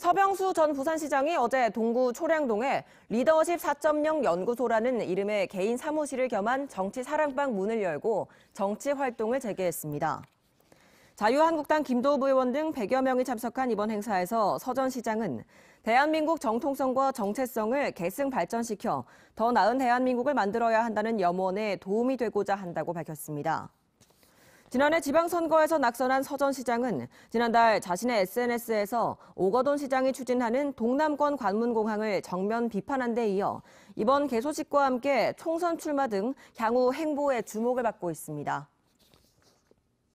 서병수 전 부산시장이 어제 동구 초량동에 리더십 4.0 연구소라는 이름의 개인 사무실을 겸한 정치 사랑방 문을 열고 정치 활동을 재개했습니다. 자유한국당 김도우 의원 등 100여 명이 참석한 이번 행사에서 서 전 시장은 대한민국 정통성과 정체성을 계승 발전시켜 더 나은 대한민국을 만들어야 한다는 염원에 도움이 되고자 한다고 밝혔습니다. 지난해 지방선거에서 낙선한 서전 시장은 지난달 자신의 SNS에서 오거돈 시장이 추진하는 동남권 관문공항을 정면 비판한 데 이어 이번 개소식과 함께 총선 출마 등 향후 행보에 주목을 받고 있습니다.